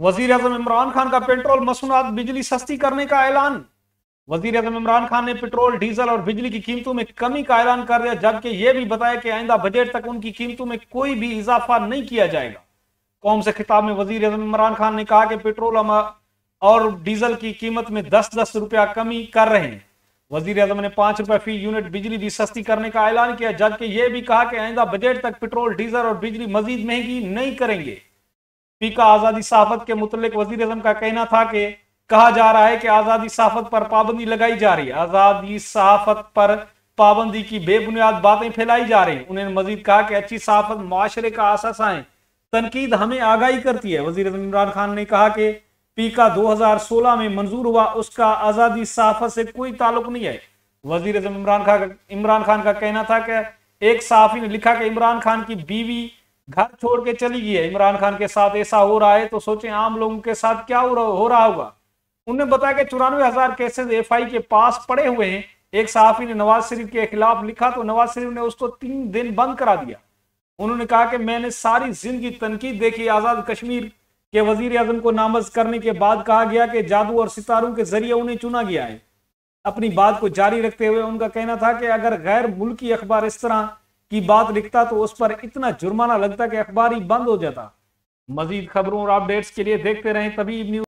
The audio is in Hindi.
वजीर अजम इमरान खान का पेट्रोल मसूनात बिजली सस्ती करने का ऐलान वजीर अजम इमरान खान ने पेट्रोल डीजल और बिजली की कीमतों में कमी का ऐलान कर दिया जबकि यह भी बताया कि आइंदा बजट तक उनकी कीमतों में कोई भी इजाफा नहीं किया जाएगा कौम से खिताब में वजीर अजम इमरान खान ने कहा कि पेट्रोल और डीजल की कीमत में दस दस रुपया कमी कर रहे हैं वजीर अजम ने पांच रुपए फी यूनिट बिजली भी सस्ती करने का ऐलान किया जबकि यह भी कहा कि आइंदा बजट तक पेट्रोल डीजल और बिजली मजीद महंगी नहीं करेंगे फीका आज़ादी सहाफत के मुतलिक वजीर अजम का कहना था कि कहा जा रहा है कि आज़ादी सहाफत पर पाबंदी लगाई जा रही है आज़ादी सहाफत पर पाबंदी की बेबुनियाद बातें फैलाई जा रही उन्होंने मजीद कहा कि अच्छी सहाफत माशरे का आसास तनकीद हमें आगाही करती है वजीर अजम इमरान खान ने कहा कि पीका 2016 में मंजूर हुआ उसका आज़ादी सहाफत से कोई ताल्लुक नहीं है वजीर अजम इमरान खान इमरान खान का कहना था कि एक साफी ने लिखा कि इमरान खान की बीवी घर छोड़ के चली गई है इमरान खान के साथ ऐसा हो रहा है तो सोचें आम लोगों के साथ क्या हो रहा होगा उन्होंने बताया कि चौरानवे हजार केसेज एफ के पास पड़े हुए हैं एक सहाफी ने नवाज शरीफ के खिलाफ लिखा तो नवाज शरीफ ने उसको तीन दिन बंद करा दिया उन्होंने कहा कि मैंने सारी जिंदगी तनकीद देखी आजाद कश्मीर के वजीर आजम को नामज करने के बाद कहा गया कि जादू और सितारों के जरिए उन्हें चुना गया है अपनी बात को जारी रखते हुए उनका कहना था कि अगर गैर मुल्की अखबार इस तरह की बात लिखता तो उस पर इतना जुर्माना लगता कि अखबार ही बंद हो जाता मजीद खबरों और अपडेट्स के लिए देखते रहें तभी न्यूज